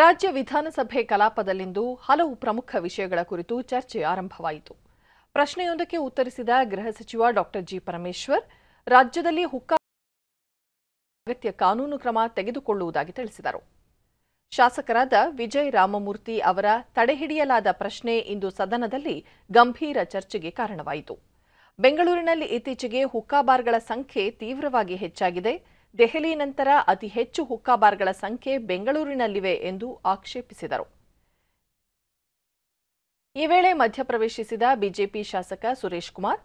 ರಾಜ್ಯ ವಿಧಾನಸಭೆ ಕಲಾಪದಲ್ಲಿಂದು ಹಲವು ಪ್ರಮುಖ ವಿಷಯಗಳ ಕುರಿತು ಚರ್ಚೆ ಆರಂಭವಾಯಿತು ಪ್ರಶ್ನೆಯೊಂದಕ್ಕೆ ಉತ್ತರಿಸಿದ ಗೃಹ ಸಚಿವ ಡಾ ಜಿ ಪರಮೇಶ್ವರ್ ರಾಜ್ಯದಲ್ಲಿ ಹುಕ್ಕಾ ಅಗತ್ಯ ಕಾನೂನು ಕ್ರಮ ತೆಗೆದುಕೊಳ್ಳುವುದಾಗಿ ತಿಳಿಸಿದರು ಶಾಸಕರಾದ ವಿಜಯ್ ರಾಮಮೂರ್ತಿ ಅವರ ತಡೆಹಿಡಿಯಲಾದ ಪ್ರಶ್ನೆ ಇಂದು ಸದನದಲ್ಲಿ ಗಂಭೀರ ಚರ್ಚೆಗೆ ಕಾರಣವಾಯಿತು ಬೆಂಗಳೂರಿನಲ್ಲಿ ಇತ್ತೀಚೆಗೆ ಹುಕ್ಕಾಬಾರ್ಗಳ ಸಂಖ್ಯೆ ತೀವ್ರವಾಗಿ ಹೆಚ್ಚಾಗಿದೆ ದೆಹಲಿ ನಂತರ ಅತಿ ಹೆಚ್ಚು ಬಾರ್ಗಳ ಸಂಖ್ಯೆ ಬೆಂಗಳೂರಿನಲ್ಲಿವೆ ಎಂದು ಆಕ್ಷೇಪಿಸಿದರು ಈ ವೇಳೆ ಮಧ್ಯಪ್ರವೇಶಿಸಿದ ಬಿಜೆಪಿ ಶಾಸಕ ಸುರೇಶ್ ಕುಮಾರ್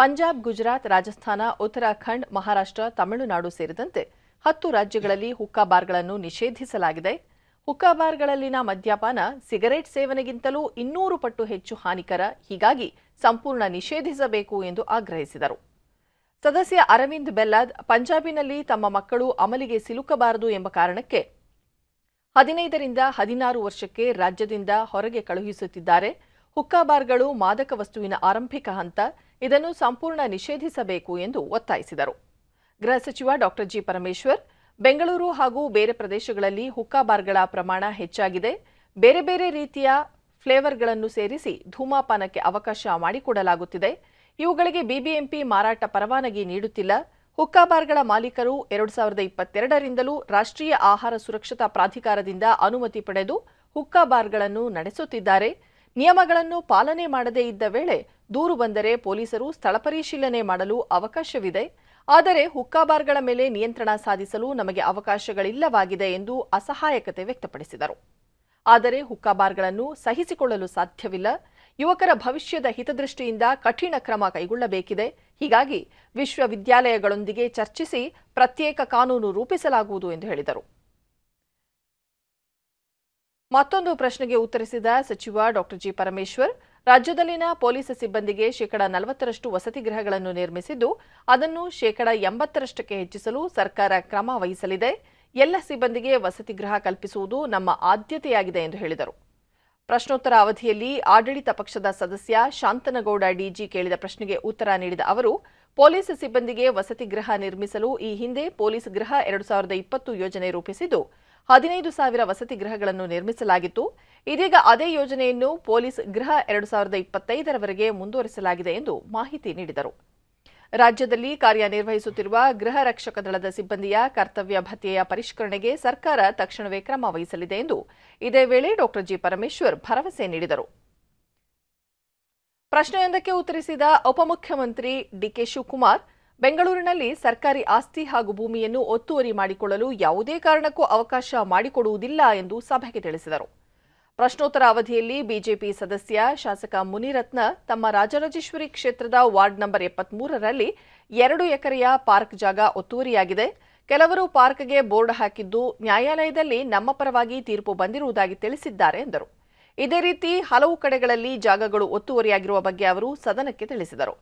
ಪಂಜಾಬ್ ಗುಜರಾತ್ ರಾಜಸ್ಥಾನ ಉತ್ತರಾಖಂಡ್ ಮಹಾರಾಷ್ಟ್ರ ತಮಿಳುನಾಡು ಸೇರಿದಂತೆ ಹತ್ತು ರಾಜ್ಯಗಳಲ್ಲಿ ಬಾರ್ಗಳನ್ನು ನಿಷೇಧಿಸಲಾಗಿದೆ ಬಾರ್ಗಳಲ್ಲಿನ ಮದ್ಯಪಾನ ಸಿಗರೇಟ್ ಸೇವನೆಗಿಂತಲೂ ಇನ್ನೂರು ಪಟ್ಟು ಹೆಚ್ಚು ಹಾನಿಕರ ಹೀಗಾಗಿ ಸಂಪೂರ್ಣ ನಿಷೇಧಿಸಬೇಕು ಎಂದು ಆಗ್ರಹಿಸಿದರು ಸದಸ್ಯ ಅರವಿಂದ್ ಬೆಲ್ಲಾದ್ ಪಂಜಾಬಿನಲ್ಲಿ ತಮ್ಮ ಮಕ್ಕಳು ಅಮಲಿಗೆ ಸಿಲುಕಬಾರದು ಎಂಬ ಕಾರಣಕ್ಕೆ ಹದಿನೈದರಿಂದ ಹದಿನಾರು ವರ್ಷಕ್ಕೆ ರಾಜ್ಯದಿಂದ ಹೊರಗೆ ಕಳುಹಿಸುತ್ತಿದ್ದಾರೆ ಹುಕ್ಕಾಬಾರ್ಗಳು ಮಾದಕ ವಸ್ತುವಿನ ಆರಂಭಿಕ ಹಂತ ಇದನ್ನು ಸಂಪೂರ್ಣ ನಿಷೇಧಿಸಬೇಕು ಎಂದು ಒತ್ತಾಯಿಸಿದರು ಗೃಹ ಸಚಿವ ಡಾ ಜಿ ಪರಮೇಶ್ವರ್ ಬೆಂಗಳೂರು ಹಾಗೂ ಬೇರೆ ಪ್ರದೇಶಗಳಲ್ಲಿ ಹುಕ್ಕಾಬಾರ್ಗಳ ಪ್ರಮಾಣ ಹೆಚ್ಚಾಗಿದೆ ಬೇರೆ ಬೇರೆ ರೀತಿಯ ಫ್ಲೇವರ್ಗಳನ್ನು ಸೇರಿಸಿ ಧೂಮಾಪಾನಕ್ಕೆ ಅವಕಾಶ ಮಾಡಿಕೊಡಲಾಗುತ್ತಿದೆ ಇವುಗಳಿಗೆ ಬಿಬಿಎಂಪಿ ಮಾರಾಟ ಪರವಾನಗಿ ನೀಡುತ್ತಿಲ್ಲ ಹುಕ್ಕಾ ಬಾರ್ಗಳ ಮಾಲೀಕರು ಎರಡು ಸಾವಿರದ ಇಪ್ಪತ್ತೆರಡರಿಂದಲೂ ರಾಷ್ಟ್ರೀಯ ಆಹಾರ ಸುರಕ್ಷತಾ ಪ್ರಾಧಿಕಾರದಿಂದ ಅನುಮತಿ ಪಡೆದು ಹುಕ್ಕಾ ಬಾರ್ಗಳನ್ನು ನಡೆಸುತ್ತಿದ್ದಾರೆ ನಿಯಮಗಳನ್ನು ಪಾಲನೆ ಮಾಡದೇ ಇದ್ದ ವೇಳೆ ದೂರು ಬಂದರೆ ಪೊಲೀಸರು ಸ್ಥಳ ಪರಿಶೀಲನೆ ಮಾಡಲು ಅವಕಾಶವಿದೆ ಆದರೆ ಹುಕ್ಕಾ ಬಾರ್ಗಳ ಮೇಲೆ ನಿಯಂತ್ರಣ ಸಾಧಿಸಲು ನಮಗೆ ಅವಕಾಶಗಳಿಲ್ಲವಾಗಿದೆ ಎಂದು ಅಸಹಾಯಕತೆ ವ್ಯಕ್ತಪಡಿಸಿದರು ಆದರೆ ಹುಕ್ಕಾ ಬಾರ್ಗಳನ್ನು ಸಹಿಸಿಕೊಳ್ಳಲು ಸಾಧ್ಯವಿಲ್ಲ ಯುವಕರ ಭವಿಷ್ಯದ ಹಿತದೃಷ್ಟಿಯಿಂದ ಕಠಿಣ ಕ್ರಮ ಕೈಗೊಳ್ಳಬೇಕಿದೆ ಹೀಗಾಗಿ ವಿಶ್ವವಿದ್ಯಾಲಯಗಳೊಂದಿಗೆ ಚರ್ಚಿಸಿ ಪ್ರತ್ಯೇಕ ಕಾನೂನು ರೂಪಿಸಲಾಗುವುದು ಎಂದು ಹೇಳಿದರು ಮತ್ತೊಂದು ಪ್ರಶ್ನೆಗೆ ಉತ್ತರಿಸಿದ ಸಚಿವ ಡಾಕ್ಟರ್ ಜಿ ಪರಮೇಶ್ವರ್ ರಾಜ್ಯದಲ್ಲಿನ ಪೊಲೀಸ್ ಸಿಬ್ಬಂದಿಗೆ ಶೇಕಡ ನಲವತ್ತರಷ್ಟು ವಸತಿ ಗೃಹಗಳನ್ನು ನಿರ್ಮಿಸಿದ್ದು ಅದನ್ನು ಶೇಕಡ ಎಂಬತ್ತರಷ್ಟಕ್ಕೆ ಹೆಚ್ಚಿಸಲು ಸರ್ಕಾರ ಕ್ರಮ ವಹಿಸಲಿದೆ ಎಲ್ಲ ಸಿಬ್ಬಂದಿಗೆ ವಸತಿ ಗೃಹ ಕಲ್ಪಿಸುವುದು ನಮ್ಮ ಆದ್ಯತೆಯಾಗಿದೆ ಎಂದು ಹೇಳಿದರು ಪ್ರಶ್ನೋತ್ತರ ಅವಧಿಯಲ್ಲಿ ಆಡಳಿತ ಪಕ್ಷದ ಸದಸ್ಯ ಶಾಂತನಗೌಡ ಡಿಜಿ ಕೇಳಿದ ಪ್ರಶ್ನೆಗೆ ಉತ್ತರ ನೀಡಿದ ಅವರು ಪೊಲೀಸ್ ಸಿಬ್ಬಂದಿಗೆ ವಸತಿ ಗೃಹ ನಿರ್ಮಿಸಲು ಈ ಹಿಂದೆ ಪೊಲೀಸ್ ಗೃಹ ಎರಡು ಸಾವಿರದ ಇಪ್ಪತ್ತು ಯೋಜನೆ ರೂಪಿಸಿದ್ದು ಹದಿನೈದು ಸಾವಿರ ವಸತಿ ಗೃಹಗಳನ್ನು ನಿರ್ಮಿಸಲಾಗಿತ್ತು ಇದೀಗ ಅದೇ ಯೋಜನೆಯನ್ನು ಪೊಲೀಸ್ ಗೃಹ ಎರಡು ಸಾವಿರದ ಇಪ್ಪತ್ತೈದರವರೆಗೆ ಮುಂದುವರಿಸಲಾಗಿದೆ ಎಂದು ಮಾಹಿತಿ ನೀಡಿದರು ರಾಜ್ಯದಲ್ಲಿ ಕಾರ್ಯನಿರ್ವಹಿಸುತ್ತಿರುವ ಗೃಹ ರಕ್ಷಕ ದಳದ ಸಿಬ್ಬಂದಿಯ ಕರ್ತವ್ಯ ಭತ್ಯೆಯ ಪರಿಷ್ಕರಣೆಗೆ ಸರ್ಕಾರ ತಕ್ಷಣವೇ ಕ್ರಮ ವಹಿಸಲಿದೆ ಎಂದು ಇದೇ ವೇಳೆ ಡಾ ಜಿ ಪರಮೇಶ್ವರ್ ಭರವಸೆ ನೀಡಿದರು ಪ್ರಶ್ನೆಯೊಂದಕ್ಕೆ ಉತ್ತರಿಸಿದ ಉಪಮುಖ್ಯಮಂತ್ರಿ ಡಿಕೆ ಶಿವಕುಮಾರ್ ಬೆಂಗಳೂರಿನಲ್ಲಿ ಸರ್ಕಾರಿ ಆಸ್ತಿ ಹಾಗೂ ಭೂಮಿಯನ್ನು ಒತ್ತುವರಿ ಮಾಡಿಕೊಳ್ಳಲು ಯಾವುದೇ ಕಾರಣಕ್ಕೂ ಅವಕಾಶ ಮಾಡಿಕೊಡುವುದಿಲ್ಲ ಎಂದು ಸಭೆಗೆ ತಿಳಿಸಿದರು ಪ್ರಶ್ನೋತ್ತರ ಅವಧಿಯಲ್ಲಿ ಬಿಜೆಪಿ ಸದಸ್ಯ ಶಾಸಕ ಮುನಿರತ್ನ ತಮ್ಮ ರಾಜರಾಜೇಶ್ವರಿ ಕ್ಷೇತ್ರದ ವಾರ್ಡ್ ನಂಬರ್ ಎಪ್ಪತ್ಮೂರರಲ್ಲಿ ಎರಡು ಎಕರೆಯ ಪಾರ್ಕ್ ಜಾಗ ಒತ್ತುವರಿಯಾಗಿದೆ ಕೆಲವರು ಪಾರ್ಕ್ಗೆ ಬೋರ್ಡ್ ಹಾಕಿದ್ದು ನ್ಯಾಯಾಲಯದಲ್ಲಿ ನಮ್ಮ ಪರವಾಗಿ ತೀರ್ಪು ಬಂದಿರುವುದಾಗಿ ತಿಳಿಸಿದ್ದಾರೆ ಎಂದರು ಇದೇ ರೀತಿ ಹಲವು ಕಡೆಗಳಲ್ಲಿ ಜಾಗಗಳು ಒತ್ತುವರಿಯಾಗಿರುವ ಬಗ್ಗೆ ಅವರು ಸದನಕ್ಕೆ ತಿಳಿಸಿದರು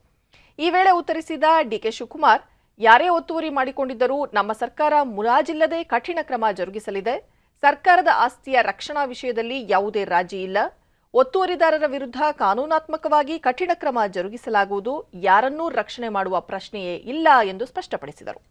ಈ ವೇಳೆ ಉತ್ತರಿಸಿದ ಡಿಕೆ ಶಿವಕುಮಾರ್ ಯಾರೇ ಒತ್ತುವರಿ ಮಾಡಿಕೊಂಡಿದ್ದರೂ ನಮ್ಮ ಸರ್ಕಾರ ಮುರಾಜಿಲ್ಲದೆ ಕಠಿಣ ಕ್ರಮ ಜರುಗಿಸಲಿದೆ ಸರ್ಕಾರದ ಆಸ್ತಿಯ ರಕ್ಷಣಾ ವಿಷಯದಲ್ಲಿ ಯಾವುದೇ ರಾಜಿ ಇಲ್ಲ ಒತ್ತುವರಿದಾರರ ವಿರುದ್ಧ ಕಾನೂನಾತ್ಮಕವಾಗಿ ಕಠಿಣ ಕ್ರಮ ಜರುಗಿಸಲಾಗುವುದು ಯಾರನ್ನೂ ರಕ್ಷಣೆ ಮಾಡುವ ಪ್ರಶ್ನೆಯೇ ಇಲ್ಲ ಎಂದು ಸ್ಪಷ್ಟಪಡಿಸಿದರು